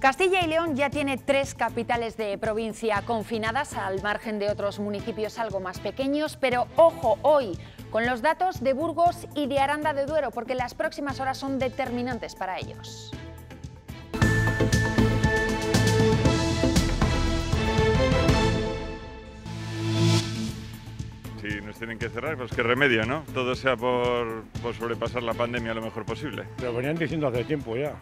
Castilla y León ya tiene tres capitales de provincia confinadas al margen de otros municipios algo más pequeños, pero ojo hoy con los datos de Burgos y de Aranda de Duero, porque las próximas horas son determinantes para ellos. si nos tienen que cerrar, pues qué remedio, ¿no? Todo sea por, por sobrepasar la pandemia lo mejor posible. Lo venían diciendo hace tiempo ya.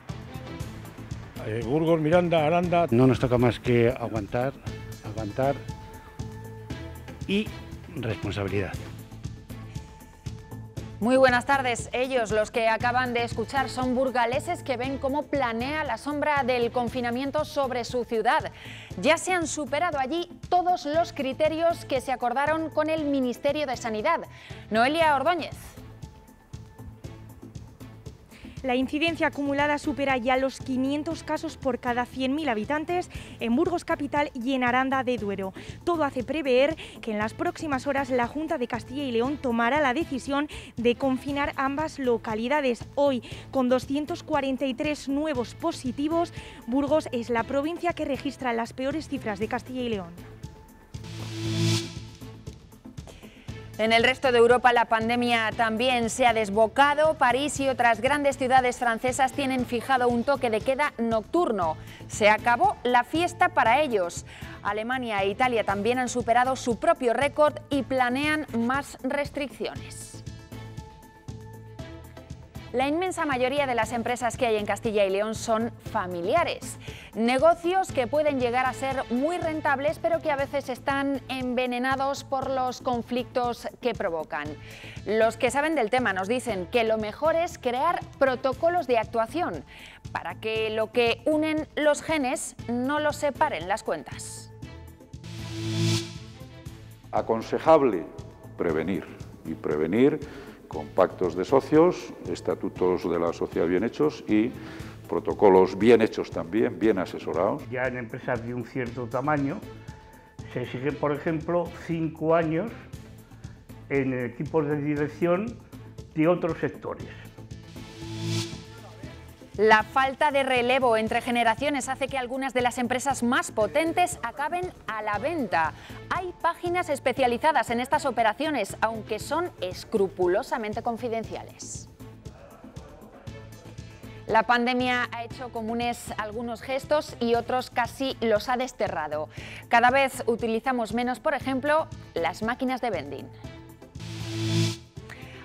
Eh, Burgos, Miranda, Aranda. No nos toca más que aguantar, aguantar y responsabilidad. Muy buenas tardes. Ellos, los que acaban de escuchar, son burgaleses que ven cómo planea la sombra del confinamiento sobre su ciudad. Ya se han superado allí todos los criterios que se acordaron con el Ministerio de Sanidad. Noelia Ordóñez. La incidencia acumulada supera ya los 500 casos por cada 100.000 habitantes en Burgos Capital y en Aranda de Duero. Todo hace prever que en las próximas horas la Junta de Castilla y León tomará la decisión de confinar ambas localidades. Hoy, con 243 nuevos positivos, Burgos es la provincia que registra las peores cifras de Castilla y León. En el resto de Europa la pandemia también se ha desbocado. París y otras grandes ciudades francesas tienen fijado un toque de queda nocturno. Se acabó la fiesta para ellos. Alemania e Italia también han superado su propio récord y planean más restricciones. La inmensa mayoría de las empresas que hay en Castilla y León son familiares. Negocios que pueden llegar a ser muy rentables, pero que a veces están envenenados por los conflictos que provocan. Los que saben del tema nos dicen que lo mejor es crear protocolos de actuación para que lo que unen los genes no los separen las cuentas. Aconsejable prevenir y prevenir con pactos de socios, estatutos de la sociedad bien hechos y protocolos bien hechos también, bien asesorados. Ya en empresas de un cierto tamaño se exige, por ejemplo, cinco años en equipos de dirección de otros sectores. La falta de relevo entre generaciones hace que algunas de las empresas más potentes acaben a la venta. Hay páginas especializadas en estas operaciones, aunque son escrupulosamente confidenciales. La pandemia ha hecho comunes algunos gestos y otros casi los ha desterrado. Cada vez utilizamos menos, por ejemplo, las máquinas de vending.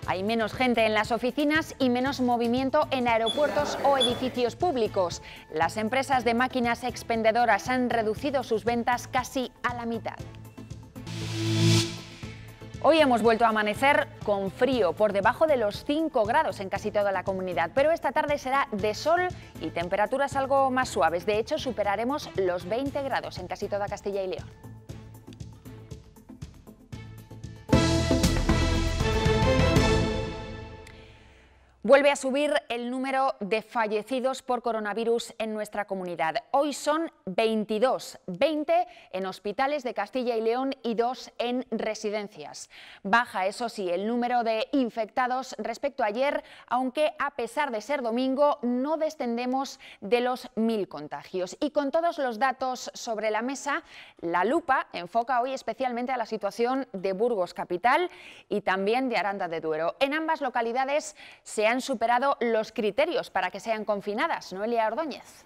Hay menos gente en las oficinas y menos movimiento en aeropuertos o edificios públicos. Las empresas de máquinas expendedoras han reducido sus ventas casi a la mitad. Hoy hemos vuelto a amanecer con frío, por debajo de los 5 grados en casi toda la comunidad, pero esta tarde será de sol y temperaturas algo más suaves. De hecho, superaremos los 20 grados en casi toda Castilla y León. Vuelve a subir el número de fallecidos por coronavirus en nuestra comunidad. Hoy son 22, 20 en hospitales de Castilla y León y 2 en residencias. Baja, eso sí, el número de infectados respecto a ayer, aunque a pesar de ser domingo no descendemos de los mil contagios. Y con todos los datos sobre la mesa, la lupa enfoca hoy especialmente a la situación de Burgos Capital y también de Aranda de Duero. En ambas localidades se han han superado los criterios para que sean confinadas. Noelia Ordóñez.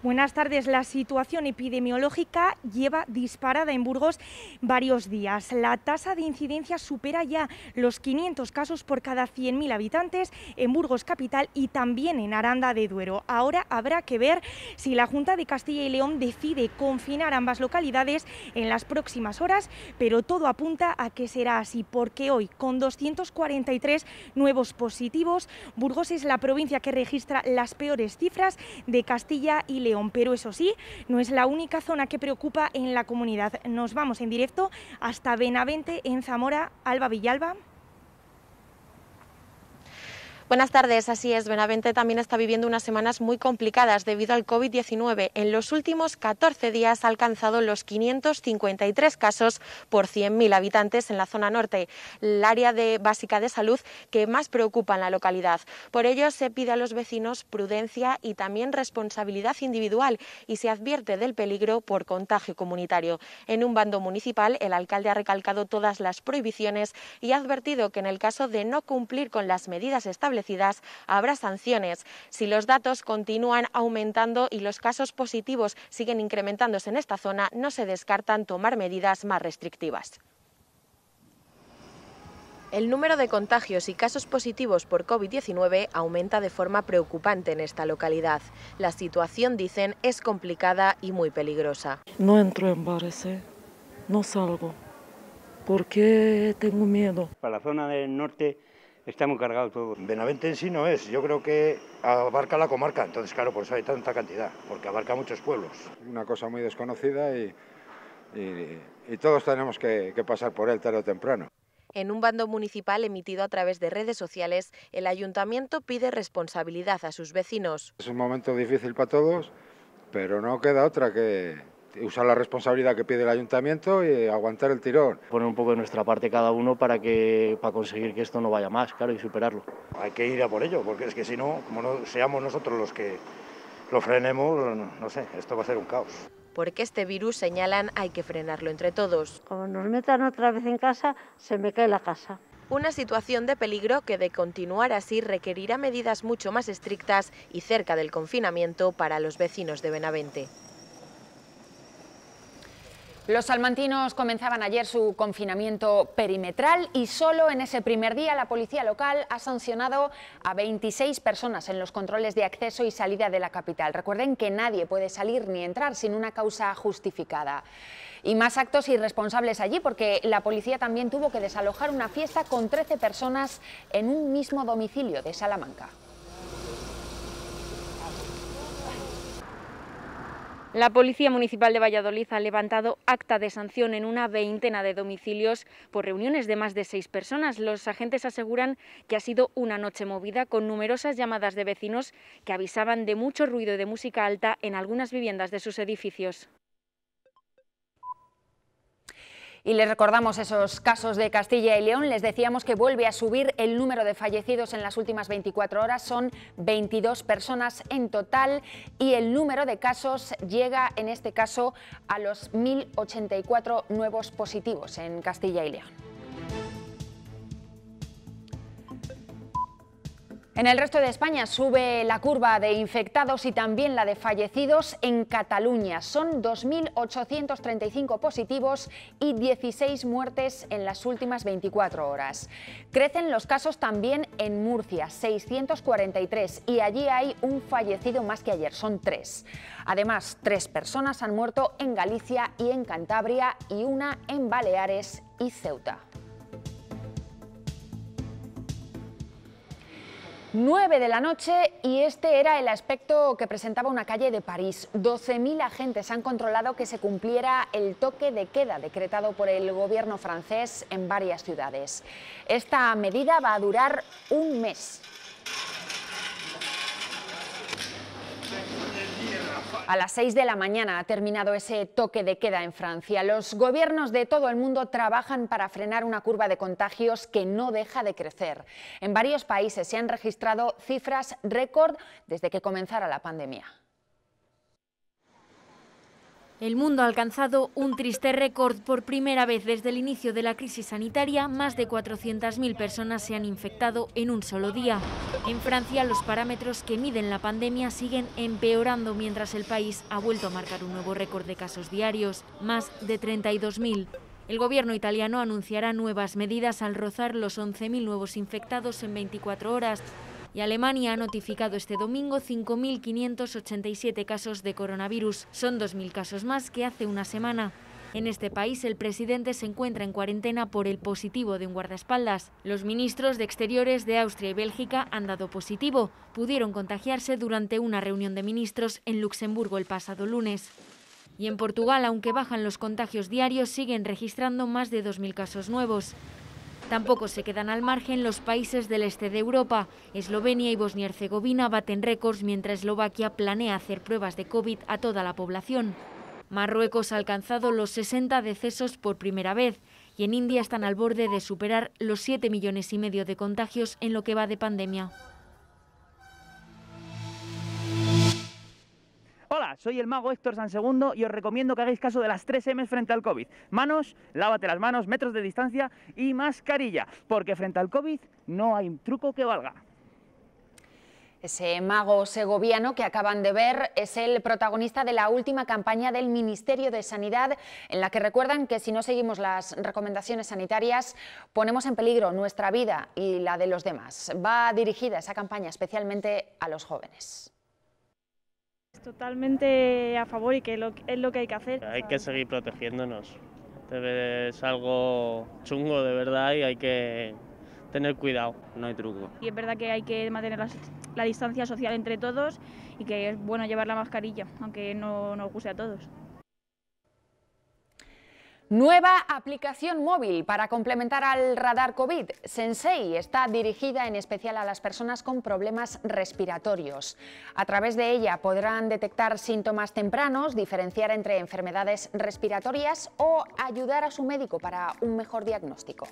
Buenas tardes. La situación epidemiológica lleva disparada en Burgos varios días. La tasa de incidencia supera ya los 500 casos por cada 100.000 habitantes en Burgos capital y también en Aranda de Duero. Ahora habrá que ver si la Junta de Castilla y León decide confinar ambas localidades en las próximas horas, pero todo apunta a que será así, porque hoy, con 243 nuevos positivos, Burgos es la provincia que registra las peores cifras de Castilla y León. Pero eso sí, no es la única zona que preocupa en la comunidad. Nos vamos en directo hasta Benavente, en Zamora, Alba Villalba. Buenas tardes, así es. Benavente también está viviendo unas semanas muy complicadas debido al COVID-19. En los últimos 14 días ha alcanzado los 553 casos por 100.000 habitantes en la zona norte, el área de básica de salud que más preocupa en la localidad. Por ello, se pide a los vecinos prudencia y también responsabilidad individual y se advierte del peligro por contagio comunitario. En un bando municipal, el alcalde ha recalcado todas las prohibiciones y ha advertido que en el caso de no cumplir con las medidas establecidas, habrá sanciones. Si los datos continúan aumentando y los casos positivos siguen incrementándose en esta zona, no se descartan tomar medidas más restrictivas. El número de contagios y casos positivos por COVID-19 aumenta de forma preocupante en esta localidad. La situación, dicen, es complicada y muy peligrosa. No entro en bares, ¿eh? no salgo, porque tengo miedo. Para la zona del norte está muy cargado todo. Benavente en sí no es, yo creo que abarca la comarca, entonces claro, por eso hay tanta cantidad, porque abarca muchos pueblos. Una cosa muy desconocida y, todos tenemos que, que pasar por él tarde o temprano. En un bando municipal emitido a través de redes sociales, el ayuntamiento pide responsabilidad a sus vecinos. Es un momento difícil para todos, pero no queda otra que, usar la responsabilidad que pide el ayuntamiento y aguantar el tirón. Poner un poco de nuestra parte cada uno para, que, para conseguir que esto no vaya más, claro, y superarlo. Hay que ir a por ello, porque es que si no, como seamos nosotros los que lo frenemos, no sé, esto va a ser un caos. Porque este virus, señalan, hay que frenarlo entre todos. Como nos metan otra vez en casa, se me cae la casa. Una situación de peligro que de continuar así requerirá medidas mucho más estrictas y cerca del confinamiento para los vecinos de Benavente. Los salmantinos comenzaban ayer su confinamiento perimetral y solo en ese primer día la policía local ha sancionado a 26 personas en los controles de acceso y salida de la capital. Recuerden que nadie puede salir ni entrar sin una causa justificada. Y más actos irresponsables allí porque la policía también tuvo que desalojar una fiesta con 13 personas en un mismo domicilio de Salamanca. La Policía Municipal de Valladolid ha levantado acta de sanción en una veintena de domicilios por reuniones de más de seis personas. Los agentes aseguran que ha sido una noche movida con numerosas llamadas de vecinos que avisaban de mucho ruido y de música alta en algunas viviendas de sus edificios. Y les recordamos esos casos de Castilla y León. Les decíamos que vuelve a subir el número de fallecidos en las últimas 24 horas. Son 22 personas en total y el número de casos llega en este caso a los 1.084 nuevos positivos en Castilla y León. En el resto de España sube la curva de infectados y también la de fallecidos en Cataluña. Son 2.835 positivos y 16 muertes en las últimas 24 horas. Crecen los casos también en Murcia, 643, y allí hay un fallecido más que ayer, son tres. Además, tres personas han muerto en Galicia y en Cantabria y una en Baleares y Ceuta. 9 de la noche y este era el aspecto que presentaba una calle de París. 12.000 agentes han controlado que se cumpliera el toque de queda decretado por el gobierno francés en varias ciudades. Esta medida va a durar un mes. A las 6 de la mañana ha terminado ese toque de queda en Francia. Los gobiernos de todo el mundo trabajan para frenar una curva de contagios que no deja de crecer. En varios países se han registrado cifras récord desde que comenzara la pandemia. El mundo ha alcanzado un triste récord. Por primera vez desde el inicio de la crisis sanitaria, más de 400.000 personas se han infectado en un solo día. En Francia, los parámetros que miden la pandemia siguen empeorando mientras el país ha vuelto a marcar un nuevo récord de casos diarios, más de 32.000. El gobierno italiano anunciará nuevas medidas al rozar los 11.000 nuevos infectados en 24 horas, y Alemania ha notificado este domingo 5.587 casos de coronavirus. Son 2.000 casos más que hace una semana. En este país el presidente se encuentra en cuarentena por el positivo de un guardaespaldas. Los ministros de Exteriores de Austria y Bélgica han dado positivo. Pudieron contagiarse durante una reunión de ministros en Luxemburgo el pasado lunes. Y en Portugal, aunque bajan los contagios diarios, siguen registrando más de 2.000 casos nuevos. Tampoco se quedan al margen los países del este de Europa. Eslovenia y Bosnia-Herzegovina y baten récords mientras Eslovaquia planea hacer pruebas de COVID a toda la población. Marruecos ha alcanzado los 60 decesos por primera vez y en India están al borde de superar los 7 millones y medio de contagios en lo que va de pandemia. Hola, soy el mago Héctor Segundo y os recomiendo que hagáis caso de las 3 M frente al COVID. Manos, lávate las manos, metros de distancia y mascarilla, porque frente al COVID no hay un truco que valga. Ese mago segoviano que acaban de ver es el protagonista de la última campaña del Ministerio de Sanidad, en la que recuerdan que si no seguimos las recomendaciones sanitarias ponemos en peligro nuestra vida y la de los demás. Va dirigida esa campaña especialmente a los jóvenes. Totalmente a favor y que es lo que hay que hacer. Hay que seguir protegiéndonos. Es algo chungo de verdad y hay que tener cuidado. No hay truco. Y es verdad que hay que mantener la distancia social entre todos y que es bueno llevar la mascarilla, aunque no nos guste a todos. Nueva aplicación móvil para complementar al radar COVID. Sensei está dirigida en especial a las personas con problemas respiratorios. A través de ella podrán detectar síntomas tempranos, diferenciar entre enfermedades respiratorias o ayudar a su médico para un mejor diagnóstico.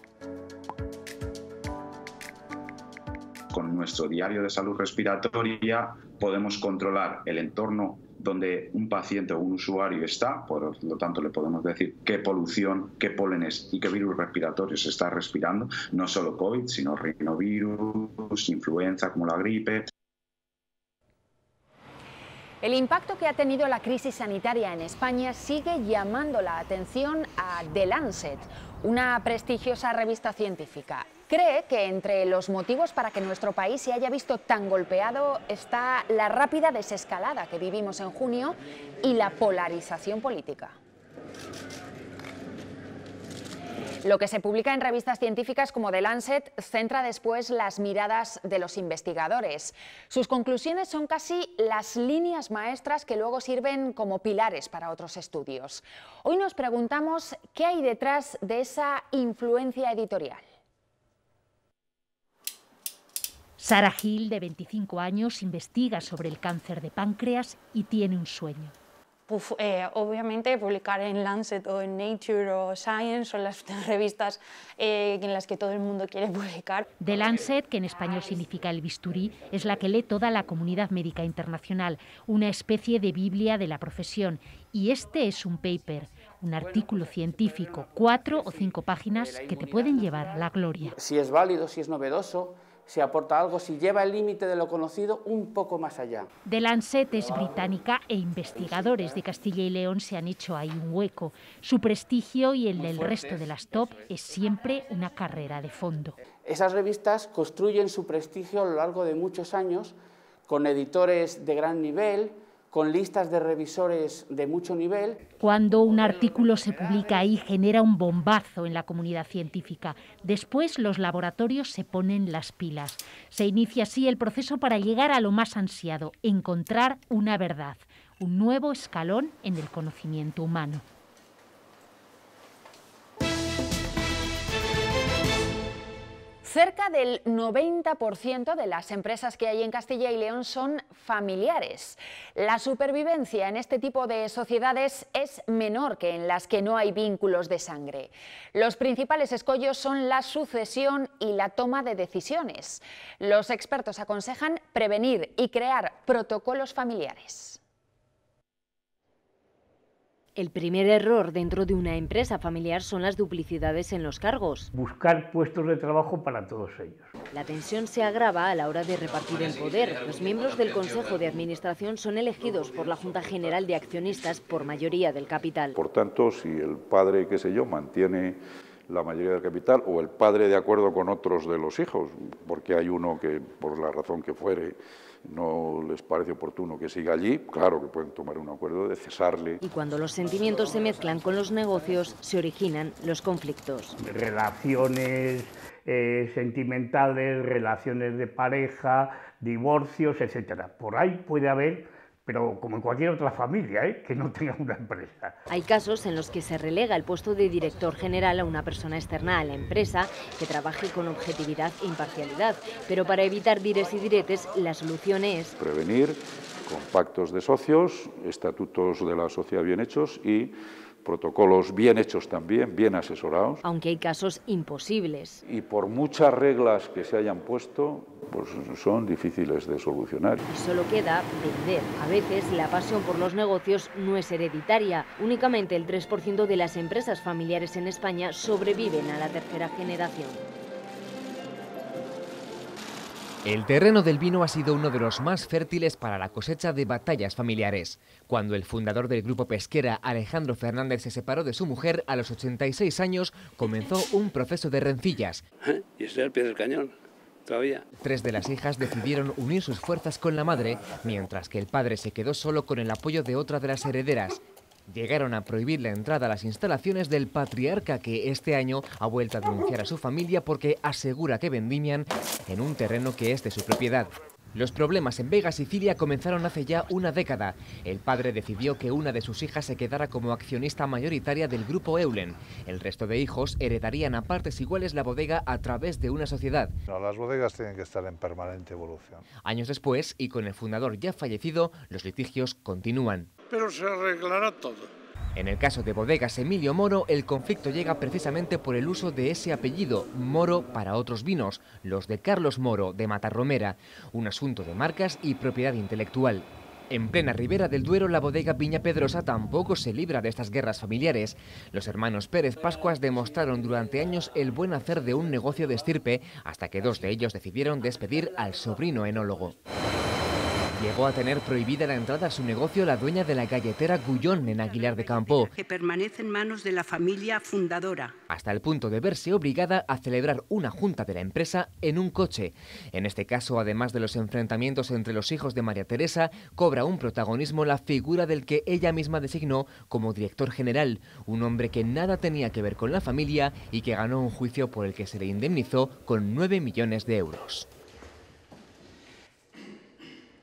Con nuestro diario de salud respiratoria podemos controlar el entorno donde un paciente o un usuario está, por lo tanto le podemos decir qué polución, qué pólenes y qué virus respiratorios está respirando, no solo COVID, sino rinovirus, influenza como la gripe. El impacto que ha tenido la crisis sanitaria en España sigue llamando la atención a The Lancet, una prestigiosa revista científica. Cree que entre los motivos para que nuestro país se haya visto tan golpeado está la rápida desescalada que vivimos en junio y la polarización política. Lo que se publica en revistas científicas como The Lancet centra después las miradas de los investigadores. Sus conclusiones son casi las líneas maestras que luego sirven como pilares para otros estudios. Hoy nos preguntamos qué hay detrás de esa influencia editorial. Sara Gil, de 25 años, investiga sobre el cáncer de páncreas y tiene un sueño. Eh, obviamente publicar en Lancet o en Nature o Science son las revistas eh, en las que todo el mundo quiere publicar. The Lancet, que en español significa el bisturí, es la que lee toda la comunidad médica internacional, una especie de Biblia de la profesión. Y este es un paper, un artículo científico, cuatro o cinco páginas que te pueden llevar a la gloria. Si es válido, si es novedoso, si aporta algo, si lleva el límite de lo conocido un poco más allá. De es británica e investigadores de Castilla y León se han hecho ahí un hueco. Su prestigio y el del resto de las top es siempre una carrera de fondo. Esas revistas construyen su prestigio a lo largo de muchos años con editores de gran nivel, con listas de revisores de mucho nivel. Cuando un artículo se publica ahí genera un bombazo en la comunidad científica. Después los laboratorios se ponen las pilas. Se inicia así el proceso para llegar a lo más ansiado, encontrar una verdad, un nuevo escalón en el conocimiento humano. Cerca del 90% de las empresas que hay en Castilla y León son familiares. La supervivencia en este tipo de sociedades es menor que en las que no hay vínculos de sangre. Los principales escollos son la sucesión y la toma de decisiones. Los expertos aconsejan prevenir y crear protocolos familiares. El primer error dentro de una empresa familiar son las duplicidades en los cargos. Buscar puestos de trabajo para todos ellos. La tensión se agrava a la hora de repartir el poder. Los miembros del Consejo de Administración son elegidos por la Junta General de Accionistas por mayoría del capital. Por tanto, si el padre, qué sé yo, mantiene la mayoría del capital o el padre de acuerdo con otros de los hijos, porque hay uno que por la razón que fuere no les parece oportuno que siga allí, claro que pueden tomar un acuerdo de cesarle. Y cuando los sentimientos se mezclan con los negocios, se originan los conflictos. Relaciones eh, sentimentales, relaciones de pareja, divorcios, etcétera, Por ahí puede haber pero como en cualquier otra familia, ¿eh? que no tenga una empresa. Hay casos en los que se relega el puesto de director general a una persona externa a la empresa que trabaje con objetividad e imparcialidad, pero para evitar dires y diretes la solución es... Prevenir con pactos de socios, estatutos de la sociedad bien hechos y protocolos bien hechos también, bien asesorados. Aunque hay casos imposibles. Y por muchas reglas que se hayan puesto, pues son difíciles de solucionar. Y solo queda vender. A veces la pasión por los negocios no es hereditaria. Únicamente el 3% de las empresas familiares en España sobreviven a la tercera generación. El terreno del vino ha sido uno de los más fértiles para la cosecha de batallas familiares. Cuando el fundador del grupo pesquera, Alejandro Fernández, se separó de su mujer a los 86 años, comenzó un proceso de rencillas. ¿Eh? Y estoy al pie del cañón. Todavía. Tres de las hijas decidieron unir sus fuerzas con la madre, mientras que el padre se quedó solo con el apoyo de otra de las herederas, llegaron a prohibir la entrada a las instalaciones del patriarca que este año ha vuelto a denunciar a su familia porque asegura que vendimian en un terreno que es de su propiedad. Los problemas en Vega, Sicilia, comenzaron hace ya una década. El padre decidió que una de sus hijas se quedara como accionista mayoritaria del grupo Eulen. El resto de hijos heredarían a partes iguales la bodega a través de una sociedad. las bodegas tienen que estar en permanente evolución. Años después, y con el fundador ya fallecido, los litigios continúan pero se arreglará todo. En el caso de bodegas Emilio Moro, el conflicto llega precisamente por el uso de ese apellido, Moro, para otros vinos, los de Carlos Moro, de Matarromera, un asunto de marcas y propiedad intelectual. En plena ribera del Duero, la bodega Viña Pedrosa tampoco se libra de estas guerras familiares. Los hermanos Pérez Pascuas demostraron durante años el buen hacer de un negocio de estirpe, hasta que dos de ellos decidieron despedir al sobrino enólogo. Llegó a tener prohibida la entrada a su negocio la dueña de la galletera Gullón en Aguilar de Campo. Que permanece en manos de la familia fundadora. Hasta el punto de verse obligada a celebrar una junta de la empresa en un coche. En este caso, además de los enfrentamientos entre los hijos de María Teresa, cobra un protagonismo la figura del que ella misma designó como director general, un hombre que nada tenía que ver con la familia y que ganó un juicio por el que se le indemnizó con 9 millones de euros.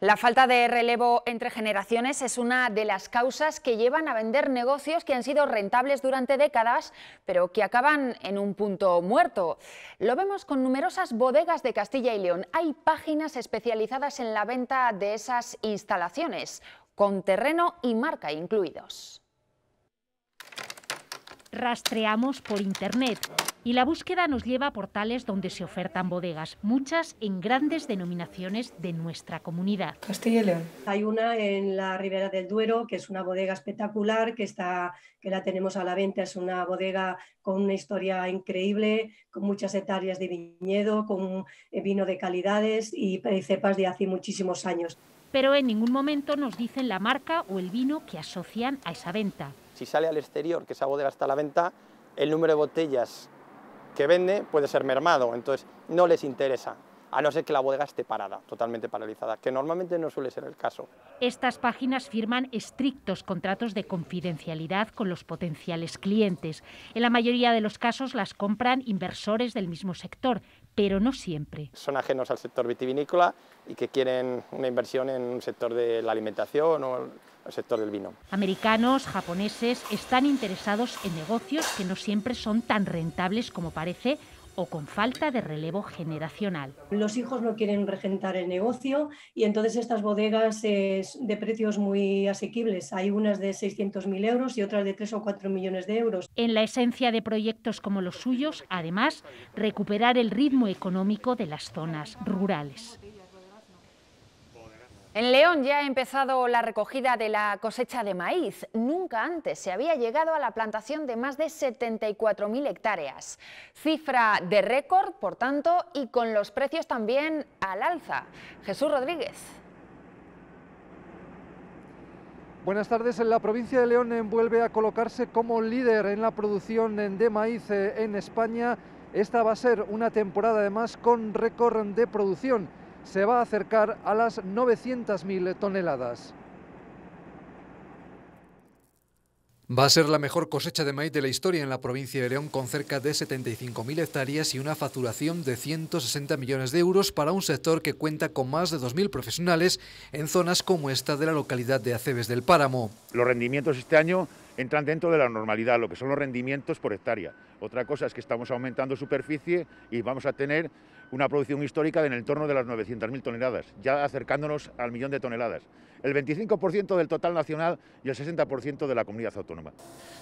La falta de relevo entre generaciones es una de las causas que llevan a vender negocios que han sido rentables durante décadas, pero que acaban en un punto muerto. Lo vemos con numerosas bodegas de Castilla y León. Hay páginas especializadas en la venta de esas instalaciones, con terreno y marca incluidos rastreamos por Internet y la búsqueda nos lleva a portales donde se ofertan bodegas, muchas en grandes denominaciones de nuestra comunidad. Castilla y León. Hay una en la Ribera del Duero, que es una bodega espectacular, que, está, que la tenemos a la venta. Es una bodega con una historia increíble, con muchas hectáreas de viñedo, con eh, vino de calidades y cepas de hace muchísimos años. Pero en ningún momento nos dicen la marca o el vino que asocian a esa venta si sale al exterior, que esa bodega está a la venta, el número de botellas que vende puede ser mermado, entonces no les interesa a no ser que la bodega esté parada, totalmente paralizada, que normalmente no suele ser el caso. Estas páginas firman estrictos contratos de confidencialidad con los potenciales clientes. En la mayoría de los casos las compran inversores del mismo sector, pero no siempre. Son ajenos al sector vitivinícola y que quieren una inversión en un sector de la alimentación o el sector del vino. Americanos, japoneses están interesados en negocios que no siempre son tan rentables como parece o con falta de relevo generacional. Los hijos no quieren regentar el negocio y entonces estas bodegas es de precios muy asequibles. Hay unas de 600.000 euros y otras de 3 o 4 millones de euros. En la esencia de proyectos como los suyos, además, recuperar el ritmo económico de las zonas rurales. En León ya ha empezado la recogida de la cosecha de maíz. Nunca antes se había llegado a la plantación de más de 74.000 hectáreas. Cifra de récord, por tanto, y con los precios también al alza. Jesús Rodríguez. Buenas tardes. en La provincia de León vuelve a colocarse como líder en la producción de maíz eh, en España. Esta va a ser una temporada además con récord de producción se va a acercar a las 900.000 toneladas. Va a ser la mejor cosecha de maíz de la historia en la provincia de León, con cerca de 75.000 hectáreas y una facturación de 160 millones de euros para un sector que cuenta con más de 2.000 profesionales en zonas como esta de la localidad de Acebes del Páramo. Los rendimientos este año entran dentro de la normalidad, lo que son los rendimientos por hectárea. Otra cosa es que estamos aumentando superficie y vamos a tener una producción histórica en el torno de las 900.000 toneladas, ya acercándonos al millón de toneladas, el 25% del total nacional y el 60% de la comunidad autónoma.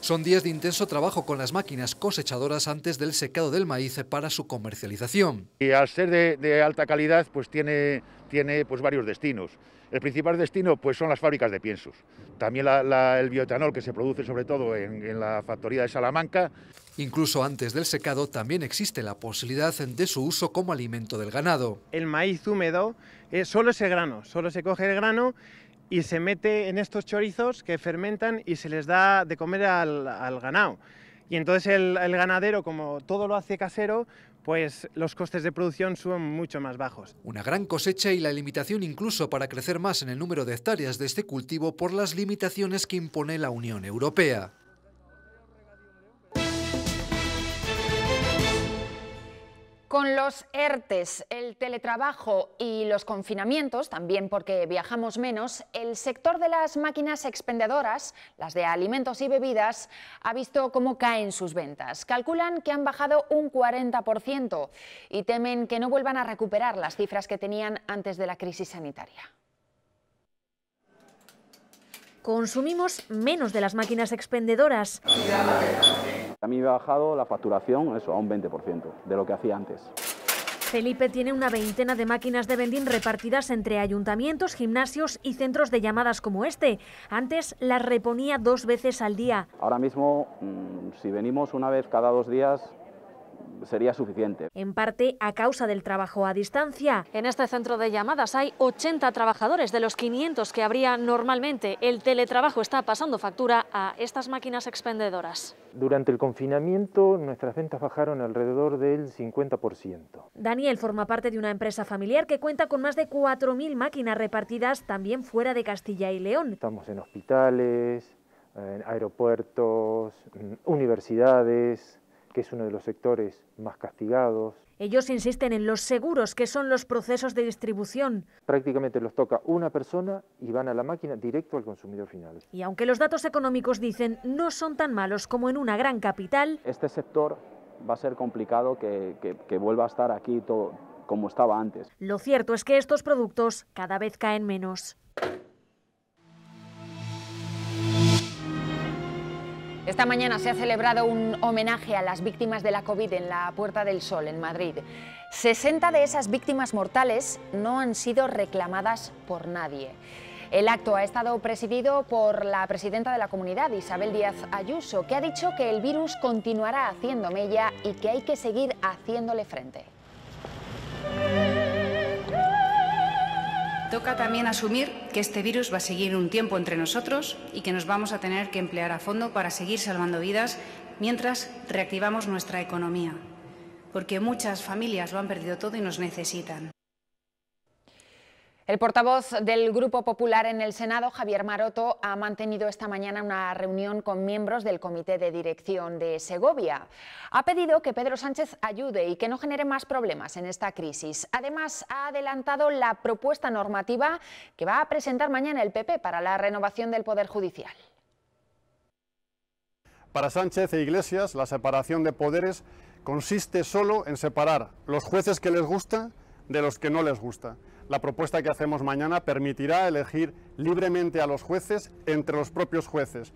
Son días de intenso trabajo con las máquinas cosechadoras antes del secado del maíz para su comercialización. Y al ser de, alta calidad, pues tiene, tiene pues, varios destinos. El principal destino pues, son las fábricas de piensos, también el bioetanol que se produce sobre todo en, en la factoría de Salamanca. Incluso antes del secado también existe la posibilidad de su uso como alimento del ganado. El maíz húmedo eh, es solo ese grano, solo se coge el grano y se mete en estos chorizos que fermentan y se les da de comer al, ganado. Y entonces el, ganadero, como todo lo hace casero, pues los costes de producción son mucho más bajos. Una gran cosecha y la limitación incluso para crecer más en el número de hectáreas de este cultivo por las limitaciones que impone la Unión Europea. Con los ERTES, el teletrabajo y los confinamientos, también porque viajamos menos, el sector de las máquinas expendedoras, las de alimentos y bebidas, ha visto cómo caen sus ventas. Calculan que han bajado un 40% y temen que no vuelvan a recuperar las cifras que tenían antes de la crisis sanitaria. Consumimos menos de las máquinas expendedoras. A mí me ha bajado la facturación eso, a un 20% de lo que hacía antes. Felipe tiene una veintena de máquinas de vending repartidas entre ayuntamientos, gimnasios y centros de llamadas como este. Antes las reponía dos veces al día. Ahora mismo, mm, si venimos una vez cada dos días, sería suficiente. En parte a causa del trabajo a distancia. En este centro de llamadas hay 80 trabajadores de los 500 que habría normalmente. El teletrabajo está pasando factura a estas máquinas expendedoras. Durante el confinamiento nuestras ventas bajaron alrededor del 50%. Daniel forma parte de una empresa familiar que cuenta con más de 4.000 máquinas repartidas también fuera de Castilla y León. Estamos en hospitales, aeropuertos, mm, universidades, que es uno de los sectores más castigados. Ellos insisten en los seguros, que son los procesos de distribución. Prácticamente los toca una persona y van a la máquina directo al consumidor final. Y aunque los datos económicos dicen no son tan malos como en una gran capital... Este sector va a ser complicado que, vuelva a estar aquí todo como estaba antes. Lo cierto es que estos productos cada vez caen menos. Esta mañana se ha celebrado un homenaje a las víctimas de la COVID en la Puerta del Sol, en Madrid. 60 de esas víctimas mortales no han sido reclamadas por nadie. El acto ha estado presidido por la presidenta de la comunidad, Isabel Díaz Ayuso, que ha dicho que el virus continuará haciendo mella y que hay que seguir haciéndole frente. toca también asumir que este virus va a seguir un tiempo entre nosotros y que nos vamos a tener que emplear a fondo para seguir salvando vidas mientras reactivamos nuestra economía, porque muchas familias lo han perdido todo y nos necesitan. El portavoz del Grupo Popular en el Senado, Javier Maroto, ha mantenido esta mañana una reunión con miembros del Comité de Dirección de Segovia. Ha pedido que Pedro Sánchez ayude y que no genere más problemas en esta crisis. Además, ha adelantado la propuesta normativa que va a presentar mañana el PP para la renovación del Poder Judicial. Para Sánchez e Iglesias, la separación de poderes consiste solo en separar los jueces que les gusta de los que no les gusta. La propuesta que hacemos mañana permitirá elegir libremente a los jueces entre los propios jueces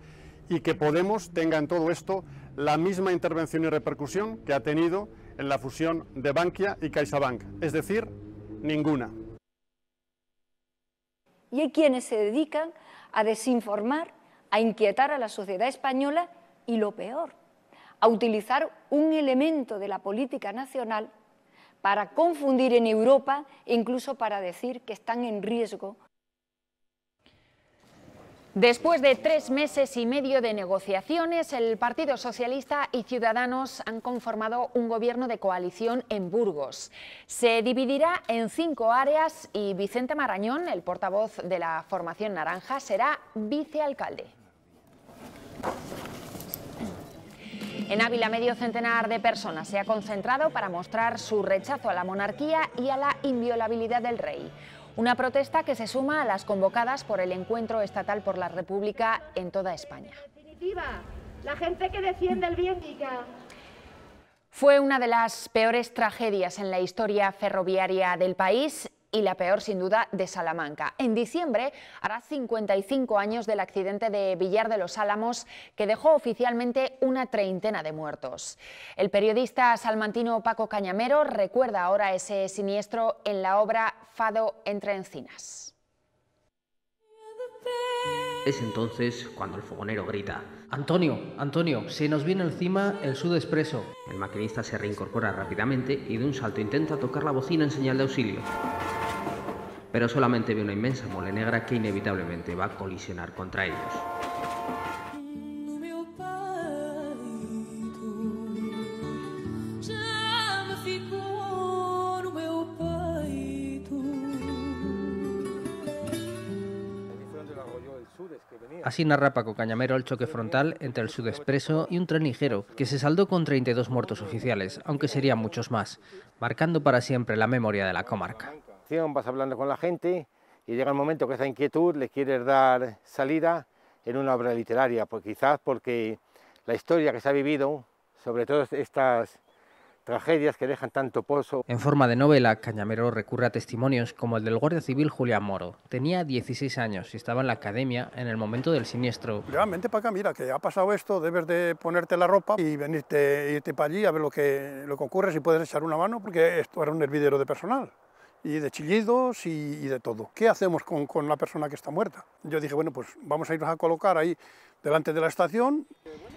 y que Podemos tenga en todo esto la misma intervención y repercusión que ha tenido en la fusión de Bankia y CaixaBank, es decir, ninguna. Y hay quienes se dedican a desinformar, a inquietar a la sociedad española y lo peor, a utilizar un elemento de la política nacional para confundir en Europa e incluso para decir que están en riesgo. Después de tres meses y medio de negociaciones, el Partido Socialista y Ciudadanos han conformado un gobierno de coalición en Burgos. Se dividirá en cinco áreas y Vicente Marañón, el portavoz de la formación naranja, será vicealcalde. En Ávila, medio centenar de personas se ha concentrado para mostrar su rechazo a la monarquía y a la inviolabilidad del rey. Una protesta que se suma a las convocadas por el Encuentro Estatal por la República en toda España. la gente que defiende el bien Fue una de las peores tragedias en la historia ferroviaria del país y la peor sin duda de Salamanca. En diciembre hará 55 años del accidente de Villar de los Álamos que dejó oficialmente una treintena de muertos. El periodista salmantino Paco Cañamero recuerda ahora ese siniestro en la obra Fado entre encinas. Es entonces cuando el fogonero grita. Antonio, Antonio, se nos viene encima el Sud Expreso. El maquinista se reincorpora rápidamente y de un salto intenta tocar la bocina en señal de auxilio. Pero solamente ve una inmensa mole negra que inevitablemente va a colisionar contra ellos. Así narra Paco Cañamero el choque frontal entre el Sudexpreso y un tren ligero, que se saldó con 32 muertos oficiales, aunque serían muchos más, marcando para siempre la memoria de la comarca. Vas hablando con la gente y llega el momento que esa inquietud le quieres dar salida en una obra literaria, pues quizás porque la historia que se ha vivido, sobre todo estas tragedias que dejan tanto pozo. En forma de novela, Cañamero recurre a testimonios como el del guardia civil Julián Moro. Tenía 16 años y estaba en la academia en el momento del siniestro. Realmente para acá, mira, que ha pasado esto, debes de ponerte la ropa y venirte irte para allí a ver lo que, lo que ocurre, si puedes echar una mano, porque esto era un hervidero de personal y de chillidos y, de todo. ¿Qué hacemos con, con la persona que está muerta? Yo dije, bueno, pues vamos a irnos a colocar ahí delante de la estación.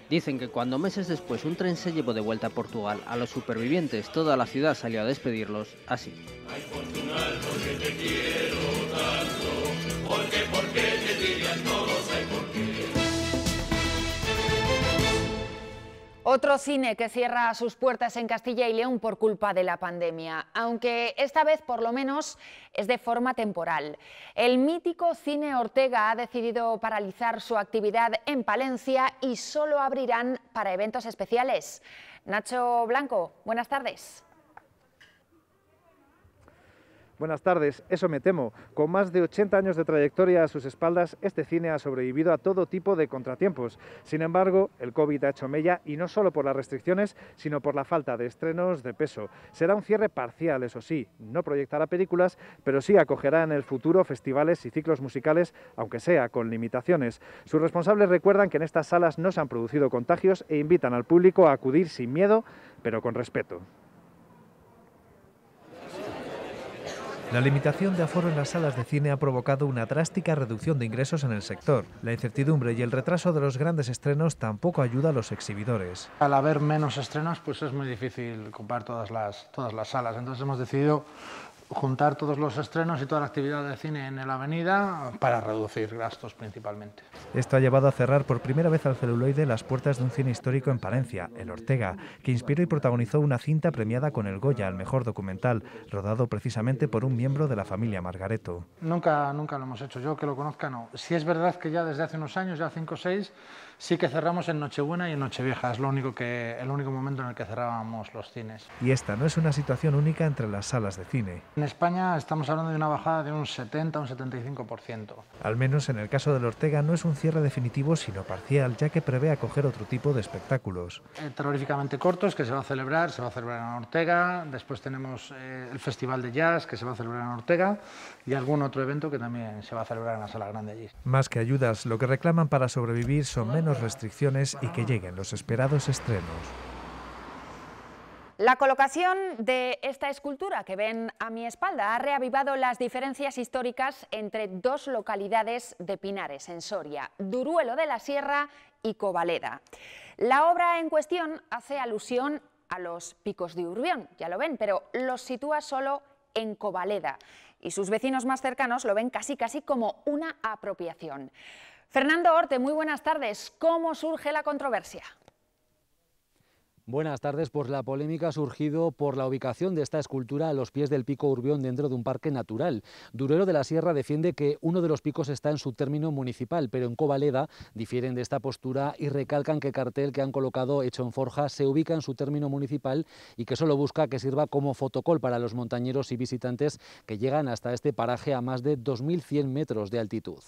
Dicen que cuando meses después un tren se llevó de vuelta a Portugal a los supervivientes, toda la ciudad salió a despedirlos así. Otro cine que cierra sus puertas en Castilla y León por culpa de la pandemia, aunque esta vez por lo menos es de forma temporal. El mítico Cine Ortega ha decidido paralizar su actividad en Palencia y solo abrirán para eventos especiales. Nacho Blanco, buenas tardes. Buenas tardes, eso me temo. Con más de 80 años de trayectoria a sus espaldas, este cine ha sobrevivido a todo tipo de contratiempos. Sin embargo, el COVID ha hecho mella y no solo por las restricciones, sino por la falta de estrenos de peso. Será un cierre parcial, eso sí, no proyectará películas, pero sí acogerá en el futuro festivales y ciclos musicales, aunque sea con limitaciones. Sus responsables recuerdan que en estas salas no se han producido contagios e invitan al público a acudir sin miedo, pero con respeto. La limitación de aforo en las salas de cine ha provocado una drástica reducción de ingresos en el sector. La incertidumbre y el retraso de los grandes estrenos tampoco ayuda a los exhibidores. Al haber menos estrenos, pues es muy difícil comprar todas las, todas las salas. Entonces hemos decidido juntar todos los estrenos y toda la actividad de cine en la avenida para reducir gastos principalmente. Esto ha llevado a cerrar por primera vez al celuloide las puertas de un cine histórico en Palencia, El Ortega, que inspiró y protagonizó una cinta premiada con el Goya, el mejor documental, rodado precisamente por un miembro de la familia Margareto. Nunca, nunca lo hemos hecho, yo que lo conozca no. Si es verdad que ya desde hace unos años, ya cinco o seis, Sí que cerramos en Nochebuena y en Nochevieja, es lo único que, el único momento en el que cerrábamos los cines. Y esta no es una situación única entre las salas de cine. En España estamos hablando de una bajada de un 70 un 75%. Al menos en el caso del Ortega no es un cierre definitivo sino parcial, ya que prevé acoger otro tipo de espectáculos. Eh, terroríficamente cortos que se va a celebrar, se va a celebrar en Ortega, después tenemos eh, el Festival de Jazz que se va a celebrar en Ortega, y algún otro evento que también se va a celebrar en la sala grande allí. Más que ayudas, lo que reclaman para sobrevivir son menos restricciones y que lleguen los esperados estrenos. La colocación de esta escultura que ven a mi espalda ha reavivado las diferencias históricas entre dos localidades de Pinares, en Soria, Duruelo de la Sierra y Covaleda. La obra en cuestión hace alusión a los picos de Urbión, ya lo ven, pero los sitúa solo en Covaleda y sus vecinos más cercanos lo ven casi casi como una apropiación. Fernando Orte, muy buenas tardes. ¿Cómo surge la controversia? Buenas tardes. Pues la polémica ha surgido por la ubicación de esta escultura a los pies del pico Urbión dentro de un parque natural. Durero de la Sierra defiende que uno de los picos está en su término municipal, pero en Covaleda difieren de esta postura y recalcan que el cartel que han colocado hecho en forja se ubica en su término municipal y que solo busca que sirva como fotocol para los montañeros y visitantes que llegan hasta este paraje a más de 2.100 metros de altitud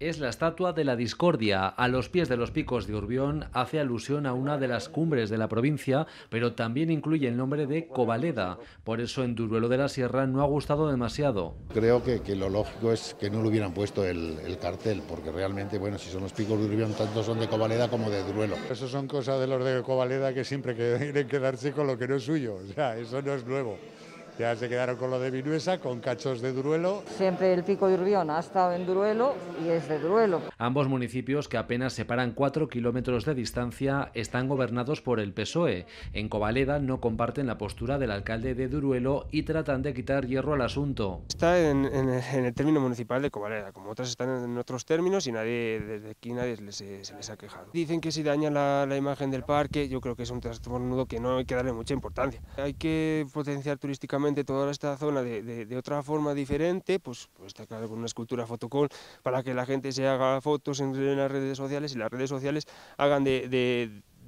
es la estatua de la discordia. A los pies de los picos de Urbión hace alusión a una de las cumbres de la provincia, pero también incluye el nombre de Cobaleda. Por eso en Duruelo de la Sierra no ha gustado demasiado. Creo que, lo lógico es que no le hubieran puesto el, el, cartel, porque realmente, bueno, si son los picos de Urbión, tanto son de Cobaleda como de Duruelo. Eso son cosas de los de Cobaleda que siempre quieren quedarse con lo que no es suyo, o sea, eso no es nuevo. Ya se quedaron con lo de Vinuesa, con cachos de Duruelo. Siempre el pico de Urbión ha estado en Duruelo y es de Duruelo. Ambos municipios, que apenas separan 4 kilómetros de distancia, están gobernados por el PSOE. En Covaleda no comparten la postura del alcalde de Duruelo y tratan de quitar hierro al asunto. Está en, el término municipal de Covaleda, como otras están en otros términos y nadie desde aquí nadie eh, se les ha quejado. Dicen que si daña la, la imagen del parque, yo creo que es un trastorno que no hay que darle mucha importancia. Hay que potenciar turísticamente toda esta zona de, otra forma diferente, pues, pues, está claro con una escultura fotocol para que la gente se haga fotos en, las redes sociales y las redes sociales hagan de,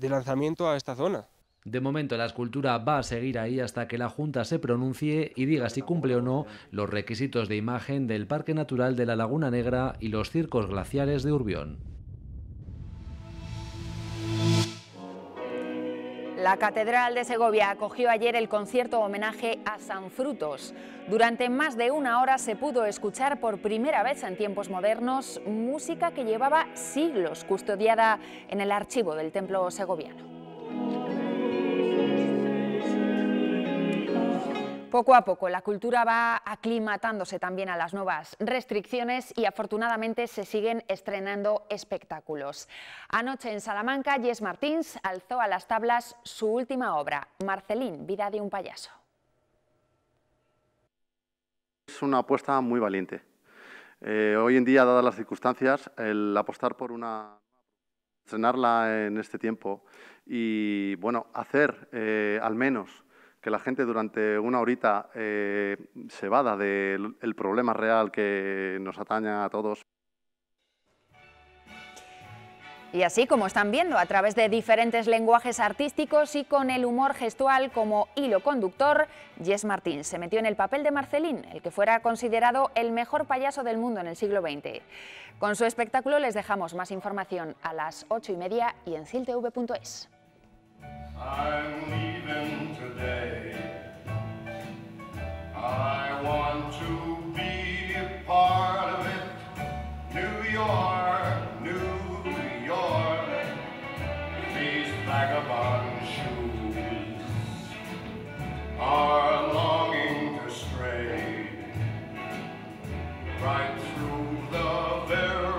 de lanzamiento a esta zona. De momento, la escultura va a seguir ahí hasta que la Junta se pronuncie y diga si cumple o no los requisitos de imagen del Parque Natural de la Laguna Negra y los circos glaciares de Urbión. La Catedral de Segovia acogió ayer el concierto homenaje a San Frutos. Durante más de una hora se pudo escuchar por primera vez en tiempos modernos música que llevaba siglos custodiada en el archivo del templo segoviano. Poco a poco, la cultura va aclimatándose también a las nuevas restricciones y afortunadamente se siguen estrenando espectáculos. Anoche en Salamanca, Jess Martins alzó a las tablas su última obra, Marcelín, vida de un payaso. Es una apuesta muy valiente. Eh, hoy en día, dadas las circunstancias, el apostar por una estrenarla en este tiempo y bueno, hacer eh, al menos que la gente durante una horita eh, se vada del problema real que nos ataña a todos. Y así como están viendo, a través de diferentes lenguajes artísticos y con el humor gestual como hilo conductor, Jess Martín se metió en el papel de Marcelín, el que fuera considerado el mejor payaso del mundo en el siglo XX. Con su espectáculo les dejamos más información a las ocho y media y en ciltv.es. I'm leaving today. I want to be a part of it. New York, New York, these vagabond shoes are longing to stray right through the very